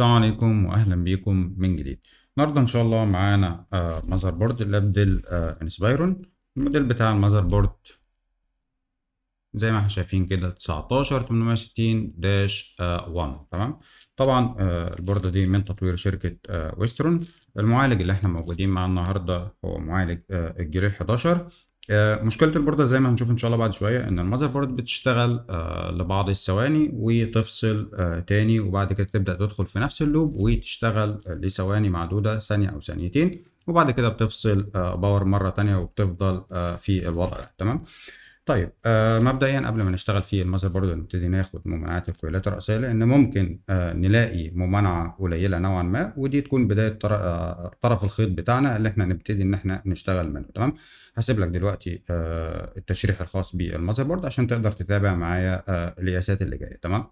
السلام عليكم واهلا بيكم من جديد النهارده ان شاء الله معانا ماذر بورد لابدل انسبايرون الموديل بتاع الماذر بورد زي ما احنا شايفين كده 19 860 داش 1 تمام طبعا آه، البورده دي من تطوير شركه ويسترون آه، المعالج اللي احنا موجودين معاه النهارده هو معالج آه، الجيل 11 آه، مشكله البوردة زي ما هنشوف ان شاء الله بعد شويه ان المذر بورد بتشتغل آه، لبعض الثواني وتفصل آه، تاني وبعد كده تبدا تدخل في نفس اللوب وتشتغل لثواني معدوده ثانيه او ثانيتين وبعد كده بتفصل باور مره تانية وبتفضل في الوضع ده تمام طيب آه مبدئيا قبل ما نشتغل في المذر بورد نبتدي ناخد ممانعات الكويلات الرئيسيه لان ممكن آه نلاقي ممانعه قليله نوعا ما ودي تكون بدايه آه، طرف الخيط بتاعنا اللي احنا نبتدي ان احنا نشتغل منه تمام هسيب لك دلوقتي آه التشريح الخاص بالمذر بورد عشان تقدر تتابع معايا آه القياسات اللي جايه تمام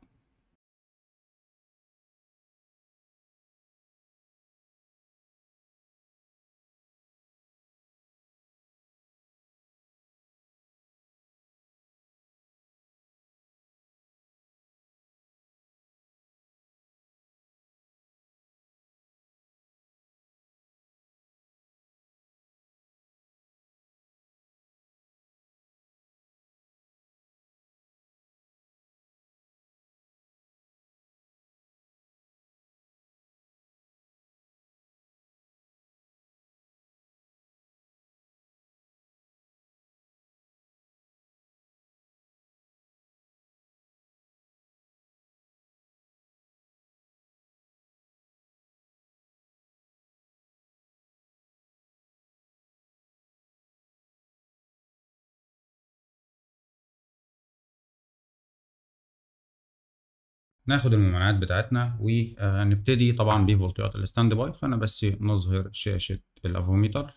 ناخد الممانعات بتاعتنا ونبتدي طبعا بفولتيات الستاند باي فانا بس نظهر شاشه الافوميتر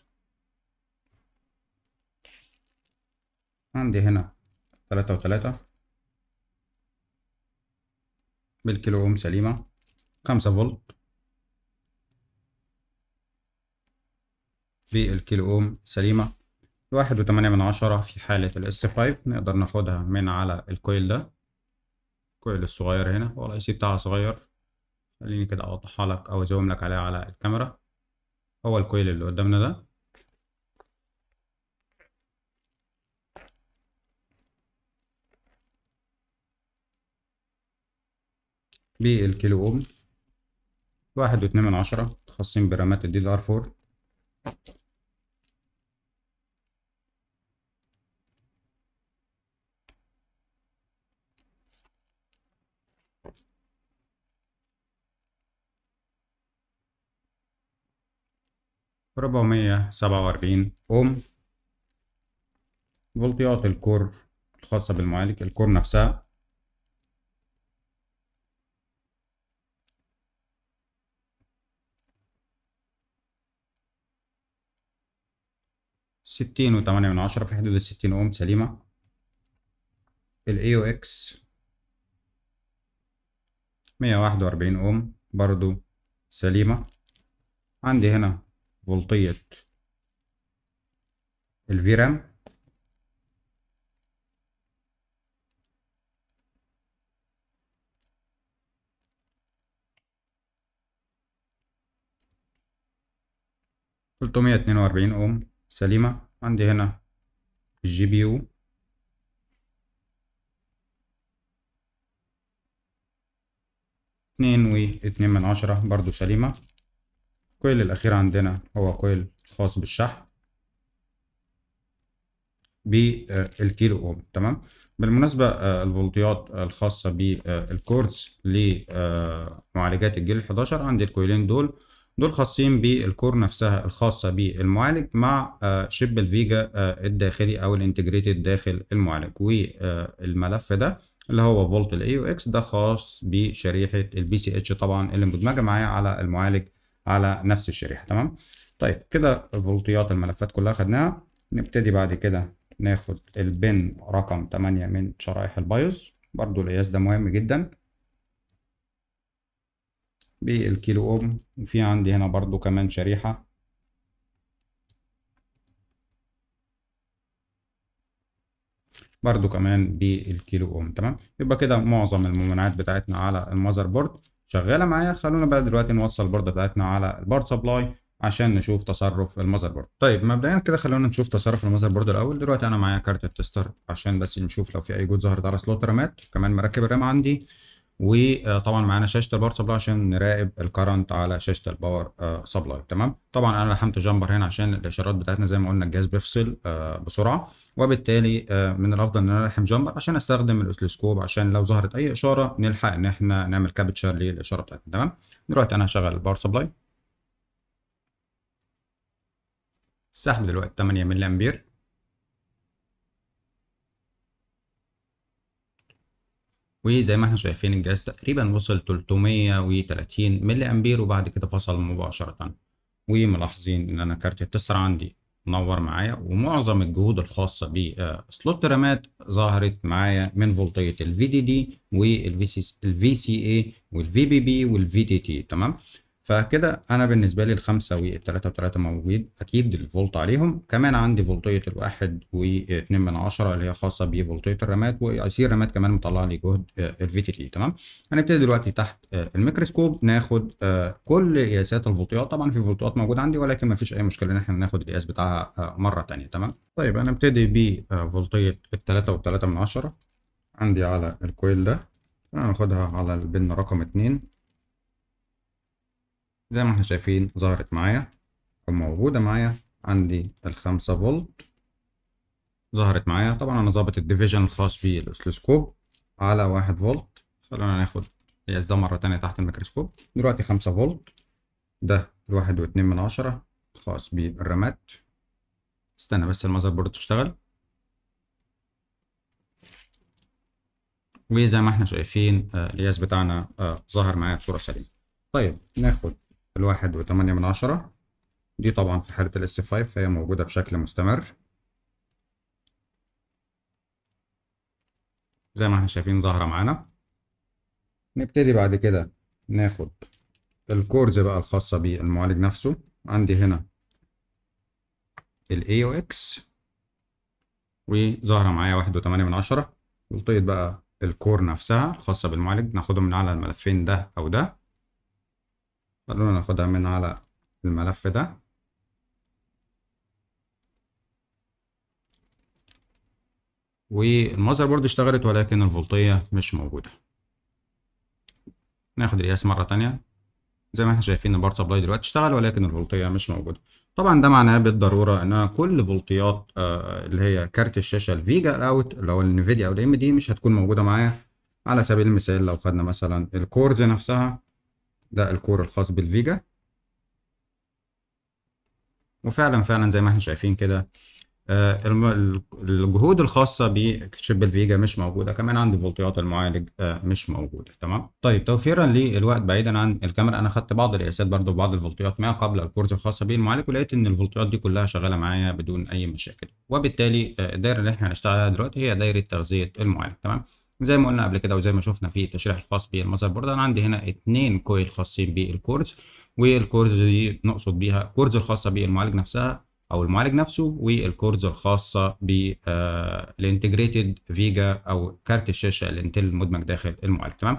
عندي هنا تلاتة وتلاتة بالكيلو اوم سليمة خمسة فولت بالكيلو اوم سليمة واحد وتمانية من عشرة في حالة الاس فايف نقدر ناخدها من على الكويل ده الكويل الصغير هنا والله سي بتاعها صغير خليني كده اوضحها لك او ازوم لك عليها على الكاميرا هو الكويل اللي قدامنا ده بالكيلو اوم واحد واتنين من عشرة متخصصين برامات الدي دي ار فور 447 أوم فولتيات الكور الخاصة بالمعالج الكور نفسها ستين وتمانية من عشرة في حدود الستين أوم سليمة الاي او اكس مية واحد وأربعين أوم برضو سليمة عندي هنا بلطية الفيرم تلتمية اتنين واربعين اوم سليمة عندي هنا الجي بي يو اتنين واتنين من عشرة برضو سليمة الكويل الأخير عندنا هو كويل خاص بالشحن بالكيلو أوم تمام بالمناسبة آه، الفولتيات الخاصة بالكورس لمعالجات الجيل 11 عندي الكويلين دول دول خاصين بالكور نفسها الخاصة بالمعالج مع آه، شب الفيجا آه، الداخلي أو الانتجريتد داخل المعالج والملف ده اللي هو فولت الاي او اكس ده خاص بشريحة البي سي اتش طبعا اللي مدمجة معايا على المعالج على نفس الشريحه تمام طيب كده فولتيات الملفات كلها خدناها نبتدي بعد كده ناخد البن رقم 8 من شرائح البايوس برضو القياس ده مهم جدا بالكيلو اوم وفي عندي هنا برضو كمان شريحة برضو كمان بالكيلو اوم تمام يبقى كده معظم الممانعات بتاعتنا على المذر بورد شغاله معايا خلونا بقى دلوقتي نوصل البورد بتاعتنا على البارت سبلاي عشان نشوف تصرف المذر بورد طيب مبدئيا كده خلونا نشوف تصرف المذر بورد الاول دلوقتي انا معايا كارت التستر عشان بس نشوف لو في اي جود ظهرت على سلوت رامات كمان مركب الرام عندي وطبعا معانا شاشه الباور سبلاي عشان نراقب الكرنت على شاشه الباور آه، سبلاي تمام طبعا انا لحمت جامبر هنا عشان الاشارات بتاعتنا زي ما قلنا الجهاز بيفصل آه، بسرعه وبالتالي آه، من الافضل ان انا الحم جامبر عشان استخدم الاوسلسكوب عشان لو ظهرت اي اشاره نلحق ان احنا نعمل كابتشر للاشاره بتاعتنا تمام دلوقتي انا هشغل الباور سبلاي السحب دلوقتي 8 ملي امبير وزي ما احنا شايفين الجهاز تقريبا وصل 330 ملي امبير وبعد كده فصل مباشرة وملاحظين ان انا كارت التسر عندي منور معايا ومعظم الجهود الخاصة بسلوت آه، رامات ظهرت معايا من فولتية الفي دي دي والفي سي اي والفي بي بي والفي دي تي تمام فكده انا بالنسبه لي الخمسه والتلاته وتلاته موجود اكيد الفولت عليهم كمان عندي فولتيه الواحد واتنين من عشره اللي هي خاصه بفولتيه الرامات واي سي الرامات كمان مطلع لي جهد الفي تي تي تمام هنبتدي دلوقتي تحت آه، الميكروسكوب ناخد آه، كل قياسات الفولتيات طبعا في فولتيات موجوده عندي ولكن ما فيش اي مشكله ان احنا ناخد القياس بتاعها آه، مره ثانيه تمام طيب هنبتدي بفولتيه التلاته والتلاته من عشره عندي على الكويل ده هناخدها على البن رقم اتنين زي ما احنا شايفين ظهرت معايا او موجودة معايا عندي الخمسة فولت ظهرت معايا طبعا انا ظابط الديفيجن الخاص بالاسلسكوب على واحد فولت خلونا ناخد قياس ده مرة تانية تحت الميكروسكوب دلوقتي خمسة فولت ده الواحد واتنين من عشرة خاص بالرامات استنى بس المذر بورد تشتغل وزي ما احنا شايفين آه، القياس بتاعنا آه، ظهر معايا بصورة سليمة طيب ناخد الواحد وتمانية من عشرة دي طبعا في حالة ال S5 فهي موجودة بشكل مستمر زي ما احنا شايفين ظاهرة معانا نبتدي بعد كده ناخد الكورز بقى الخاصة بالمعالج نفسه عندي هنا ال AOX وظاهرة معايا واحد وتمانية من عشرة بقى الكور نفسها الخاصة بالمعالج ناخدهم من على الملفين ده أو ده خلونا ناخدها من على الملف ده والمذر بورد اشتغلت ولكن الفولتية مش موجودة ناخد القياس مرة تانية زي ما احنا شايفين البارت سبلاي دلوقتي اشتغل ولكن الفولتية مش موجودة طبعا ده معناه بالضرورة ان كل فولتيات آه اللي هي كارت الشاشة الفيجا الاوت اللي هو الانفيديا او الام دي مش هتكون موجودة معايا على سبيل المثال لو خدنا مثلا الكورز نفسها ده الكور الخاص بالفيجا وفعلا فعلا زي ما احنا شايفين كده آه، الجهود الخاصة بشيب الفيجا مش موجودة كمان عند فولتيات المعالج آه، مش موجودة تمام طيب توفيرا للوقت بعيدا عن الكاميرا انا خدت بعض القياسات برضو بعض الفولتيات ما قبل الكورز الخاصة بالمعالج ولقيت ان الفولتيات دي كلها شغالة معايا بدون اي مشاكل وبالتالي آه، الدايرة اللي احنا هنشتغل عليها دلوقتي هي دايرة تغذية المعالج تمام زي ما قلنا قبل كده وزي ما شفنا في التشريح الخاص بالمذر بورد انا عندي هنا اثنين كويل خاصين بالكورز والكورز دي نقصد بيها الكورز الخاصه بالمعالج نفسها او المعالج نفسه والكورز الخاصه بالانتجريتد آه، فيجا او كارت الشاشه الانتل المدمج داخل المعالج تمام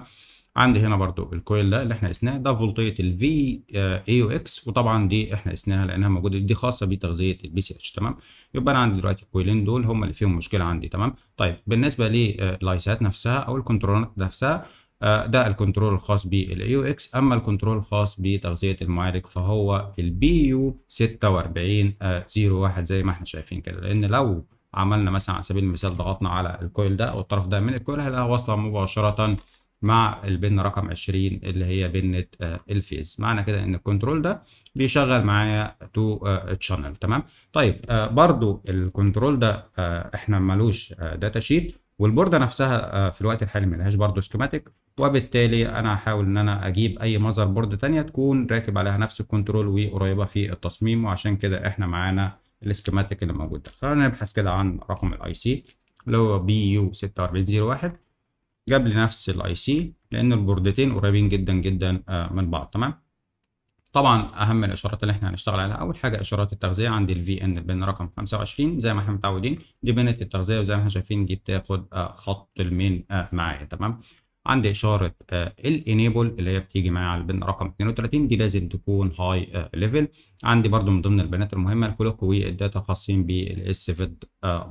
عندي هنا برضو الكويل ده اللي احنا قسناه ده فولتيه الفي اي او اكس وطبعا دي احنا قسناها لانها موجوده دي خاصه بتغذيه البي سي اتش تمام يبقى انا عندي دلوقتي الكويلين دول هم اللي فيهم مشكله عندي تمام طيب بالنسبه آه، للايسات نفسها او الكنترولات نفسها آه، ده الكنترول الخاص بالاي او اكس اما الكنترول الخاص بتغذيه المعالج فهو البي يو 4601 زي ما احنا شايفين كده لان لو عملنا مثلا على سبيل المثال ضغطنا على الكويل ده او الطرف ده من الكويل هيلاقيها واصله مباشره مع البن رقم 20 اللي هي بنة آه، الفيز معنى كده ان الكنترول ده بيشغل معايا تو تشانل آه، تمام طيب آه، برضو الكنترول ده احنا ملوش داتا شيت والبوردة نفسها في الوقت الحالي ملهاش برضو سكيماتيك وبالتالي انا هحاول ان انا اجيب اي مذر بورد تانية تكون راكب عليها نفس الكنترول وقريبة في التصميم وعشان كده احنا معانا السكيماتيك اللي موجود ده خلينا نبحث كده عن رقم الاي سي اللي هو بي يو 4601 جاب لي نفس الاي سي لان البوردتين قريبين جدا جدا آه، من بعض تمام طبعا اهم الاشارات اللي احنا هنشتغل عليها اول حاجه اشارات التغذيه عندي الفي ان البن رقم 25 زي ما احنا متعودين دي بنت التغذيه وزي ما احنا شايفين دي بتاخد آه، خط المين آه، معايا تمام عندي اشاره الانيبل اللي هي بتيجي معايا على البن رقم 32 دي لازم تكون هاي ليفل عندي برده من ضمن البيانات المهمه الكلوك والداتا خاصين بالاس فيد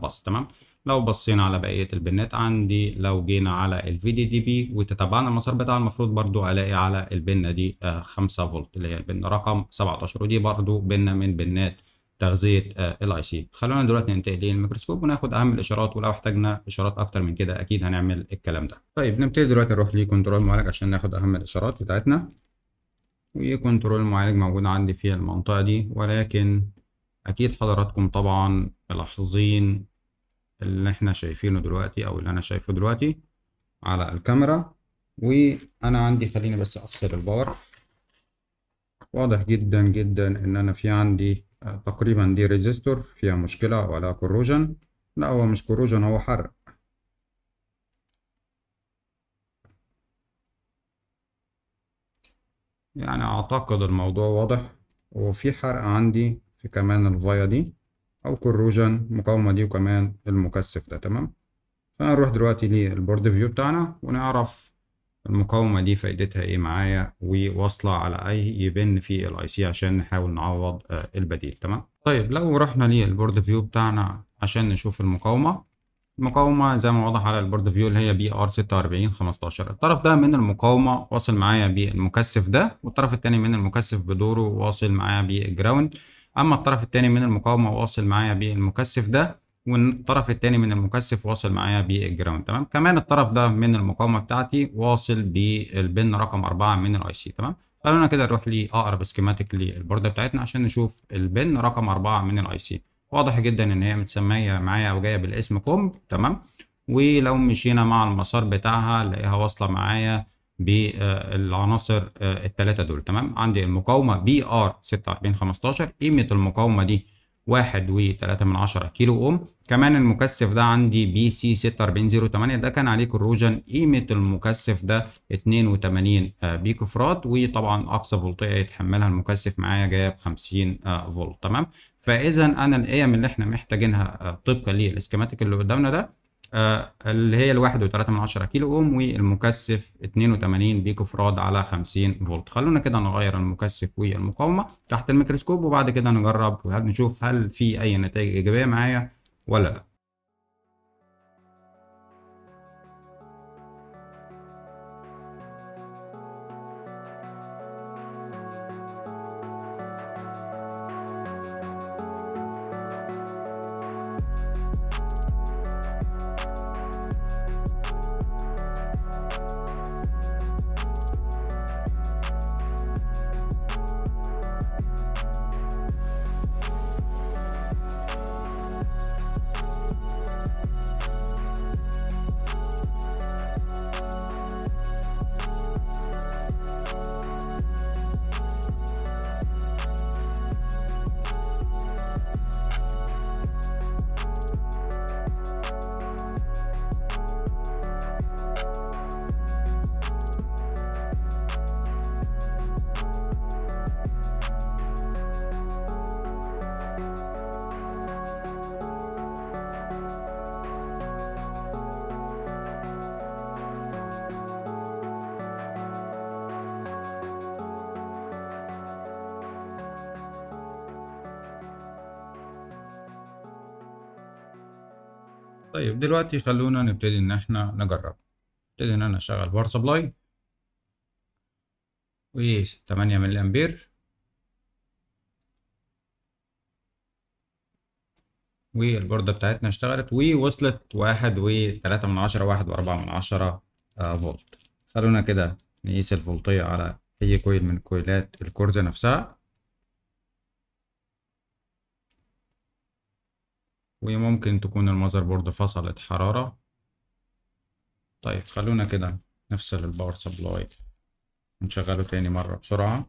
بس تمام لو بصينا على بقية البنات عندي لو جينا على الفي دي دي بي وتتبعنا المسار بتاعها المفروض برضو الاقي على البنة دي 5 آه، فولت اللي هي البنة رقم 17 ودي برضو بنة من بنات تغذية آه، الاي سي خلونا دلوقتي ننتقل للميكروسكوب وناخد اهم الاشارات ولو احتاجنا اشارات اكتر من كده اكيد هنعمل الكلام ده طيب نبتدي دلوقتي نروح لكنترول معالج عشان ناخد اهم الاشارات بتاعتنا وكنترول معالج موجود عندي في المنطقة دي ولكن اكيد حضراتكم طبعا ملاحظين اللي احنا شايفينه دلوقتي او اللي انا شايفه دلوقتي على الكاميرا وانا عندي خليني بس افصل الباور واضح جدا جدا ان انا في عندي آه، تقريبا دي ريزيستور فيها مشكلة ولا كروجن لا هو مش كروجن هو حرق يعني اعتقد الموضوع واضح وفي حرق عندي في كمان الفايا دي او كروجن مقاومه دي وكمان المكثف ده تمام فهنروح دلوقتي للبورد فيو بتاعنا ونعرف المقاومه دي فائدتها ايه معايا وواصله على اي بن في الاي سي عشان نحاول نعوض آه، البديل تمام طيب لو رحنا للبورد فيو بتاعنا عشان نشوف المقاومه المقاومة زي ما واضح على البورد فيو اللي هي بي ار 46 15 الطرف ده من المقاومة واصل معايا بالمكثف ده والطرف التاني من المكثف بدوره واصل معايا بالجراوند اما الطرف الثاني من المقاومه واصل معايا بالمكثف ده والطرف الثاني من المكثف واصل معايا بالجراوند تمام كمان الطرف ده من المقاومه بتاعتي واصل بالبن رقم أربعة من الاي سي تمام خلونا كده نروح لاقرب سكيماتيك للبورده بتاعتنا عشان نشوف البن رقم أربعة من الاي سي واضح جدا ان هي متسميه معايا او جايه بالاسم كومب تمام ولو مشينا مع المسار بتاعها هنلاقيها واصله معايا بالعناصر آه، الثلاثه دول تمام عندي المقاومه بي ار 46 15 قيمه المقاومه دي 1.3 من عشرة كيلو اوم كمان المكثف ده عندي بي سي 4608 ده كان عليه كروجن قيمه المكثف ده 82 بيكو فرات وطبعا اقصى فولتيه يتحملها المكثف معايا جايه ب 50 فولت تمام فاذا انا القيم اللي احنا محتاجينها آه، طبقا للسكيماتيك اللي قدامنا ده آه، اللي هي الواحد وثلاثة من عشرة كيلو أوم والمكثف اتنين وتمانين بيكو فراد على خمسين فولت خلونا كده نغير المكثف والمقاومة تحت الميكروسكوب وبعد كده نجرب نشوف هل في أي نتائج إيجابية معايا ولا لأ طيب دلوقتي خلونا نبتدي ان احنا نجرب نبتدي ان انا اشغل باور سبلاي و 8 ملي امبير والبوردة بتاعتنا اشتغلت ووصلت واحد و من عشرة واحد وأربعة من عشرة آه، فولت خلونا كده نقيس الفولتية على أي كويل من كويلات الكورزة نفسها وممكن تكون المذر بورد فصلت حرارة طيب خلونا كده نفصل الباور سبلاي ونشغله تاني مرة بسرعة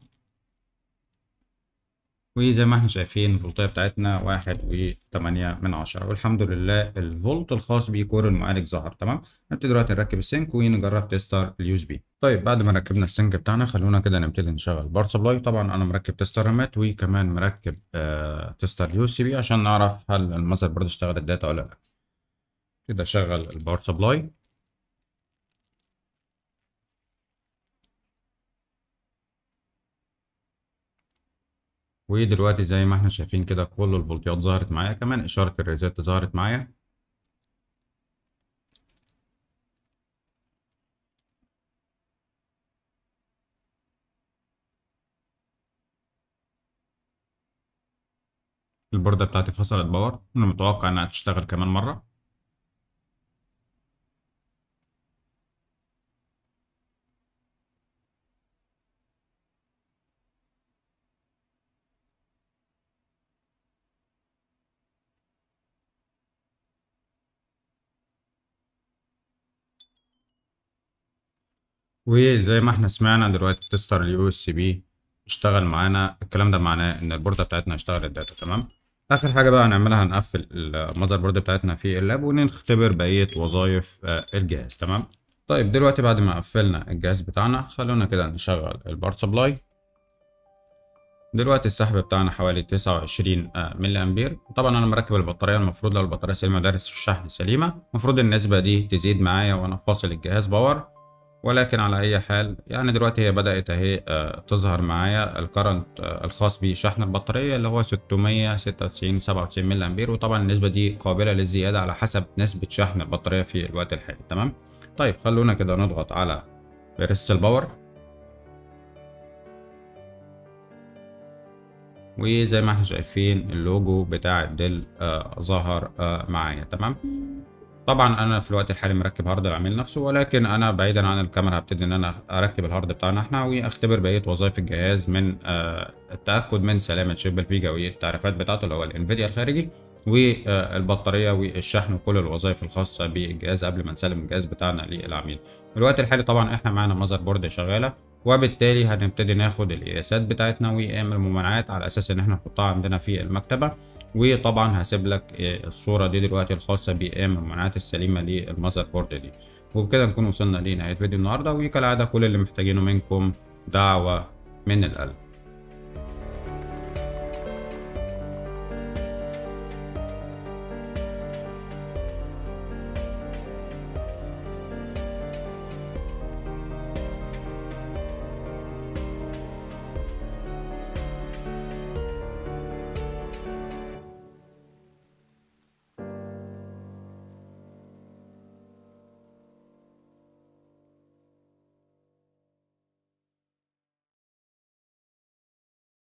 وزي ما احنا شايفين الفولتيه بتاعتنا واحد وثمانية من عشرة والحمد لله الفولت الخاص بكور المعالج ظهر تمام نبتدي دلوقتي نركب السنك ونجرب تيستر اليو اس بي طيب بعد ما ركبنا السنك بتاعنا خلونا كده نبتدي نشغل بار سبلاي طبعا انا مركب تيستر رامات وكمان مركب آه تيستر اليو اس بي عشان نعرف هل المذر بورد اشتغلت الداتا ولا لا كده اشغل البار سبلاي ودلوقتي زي ما احنا شايفين كده كل الفولتيات ظهرت معايا كمان إشارة الريزات ظهرت معايا البوردة بتاعتي فصلت باور من المتوقع انها تشتغل كمان مرة وزي ما احنا سمعنا دلوقتي تستر اليو اس بي اشتغل معانا الكلام ده معناه ان البوردة بتاعتنا اشتغلت داتا تمام اخر حاجة بقى هنعملها هنقفل المذر بورد بتاعتنا في اللاب ونختبر بقية وظائف آه، الجهاز تمام طيب دلوقتي بعد ما قفلنا الجهاز بتاعنا خلونا كده نشغل البارت سبلاي دلوقتي السحب بتاعنا حوالي 29 آه، ملي امبير طبعا انا مركب البطاريه المفروض لو البطاريه سليمه دارس الشحن سليمه المفروض النسبه دي تزيد معايا وانا فاصل الجهاز باور ولكن على اي حال يعني دلوقتي هي بدأت اهي آه، تظهر معايا الكرنت آه، الخاص بشحن البطارية اللي هو 696 97 ملي امبير وطبعا النسبة دي قابلة للزيادة على حسب نسبة شحن البطارية في الوقت الحالي تمام طيب خلونا كده نضغط على ريست الباور وزي ما احنا شايفين اللوجو بتاع الدل آه، ظهر معايا تمام طبعا انا في الوقت الحالي مركب هارد العميل نفسه ولكن انا بعيدا عن الكاميرا هبتدي ان انا اركب الهارد بتاعنا احنا واختبر بقيه وظائف الجهاز من آه، التاكد من سلامه شيب الفيجا والتعريفات بتاعته اللي هو الانفيديا الخارجي والبطاريه والشحن وكل الوظائف الخاصه بالجهاز قبل ما نسلم الجهاز بتاعنا للعميل في الوقت الحالي طبعا احنا معانا مذر بورد شغاله وبالتالي هنبتدي ناخد القياسات بتاعتنا وقيم الممانعات على اساس ان احنا نحطها عندنا في المكتبه وطبعا هسيب لك آه، الصورة دي دلوقتي الخاصة بأيام السليمة للمذر بورد دي وبكده نكون وصلنا لنهاية فيديو النهاردة وكالعادة كل اللي محتاجينه منكم دعوة من القلب